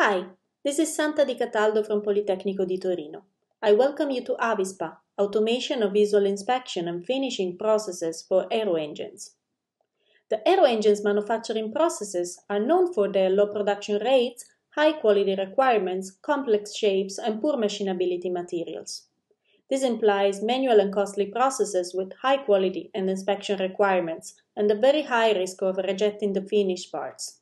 Hi, this is Santa Di Cataldo from Politecnico di Torino. I welcome you to Avispa, Automation of Visual Inspection and Finishing Processes for Aero Engines. The aero engines manufacturing processes are known for their low production rates, high quality requirements, complex shapes, and poor machinability materials. This implies manual and costly processes with high quality and inspection requirements and a very high risk of rejecting the finished parts.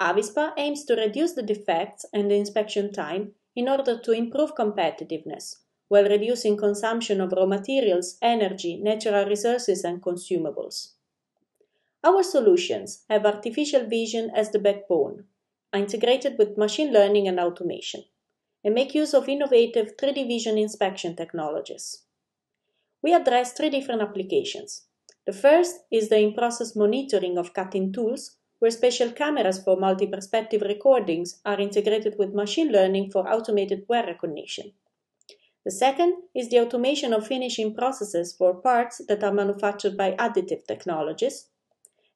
Avispa aims to reduce the defects and the inspection time in order to improve competitiveness, while reducing consumption of raw materials, energy, natural resources, and consumables. Our solutions have artificial vision as the backbone, integrated with machine learning and automation, and make use of innovative 3D vision inspection technologies. We address three different applications. The first is the in process monitoring of cutting tools where special cameras for multi-perspective recordings are integrated with machine learning for automated wear recognition. The second is the automation of finishing processes for parts that are manufactured by additive technologies.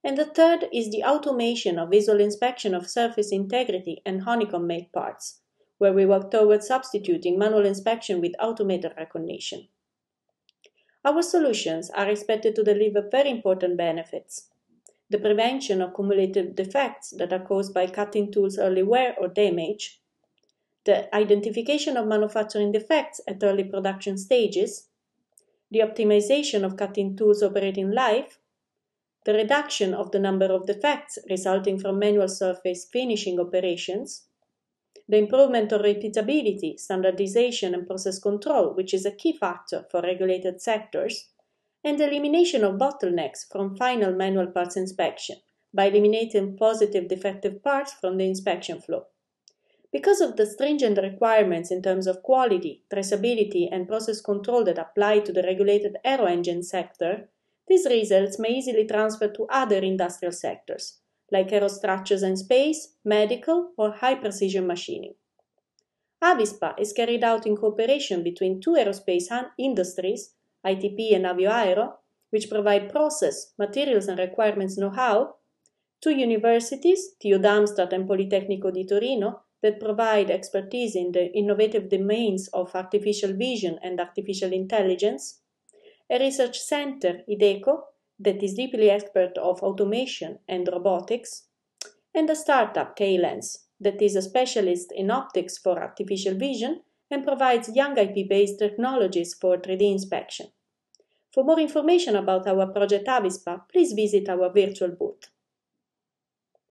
And the third is the automation of visual inspection of surface integrity and honeycomb made parts, where we work towards substituting manual inspection with automated recognition. Our solutions are expected to deliver very important benefits the prevention of cumulative defects that are caused by cutting tools early wear or damage, the identification of manufacturing defects at early production stages, the optimization of cutting tools operating life, the reduction of the number of defects resulting from manual surface finishing operations, the improvement of repeatability, standardization, and process control, which is a key factor for regulated sectors, and elimination of bottlenecks from final manual parts inspection by eliminating positive defective parts from the inspection flow. Because of the stringent requirements in terms of quality, traceability, and process control that apply to the regulated aero engine sector, these results may easily transfer to other industrial sectors, like aerostructures and space, medical, or high precision machining. Avispa is carried out in cooperation between two aerospace industries ITP and Aero, which provide process, materials and requirements know-how, two universities, TU Darmstadt and Politecnico di Torino, that provide expertise in the innovative domains of artificial vision and artificial intelligence, a research center, IDECO, that is deeply expert of automation and robotics, and a startup, KLens, that is a specialist in optics for artificial vision and provides young IP-based technologies for 3D inspection. For more information about our project Avispa, please visit our virtual booth.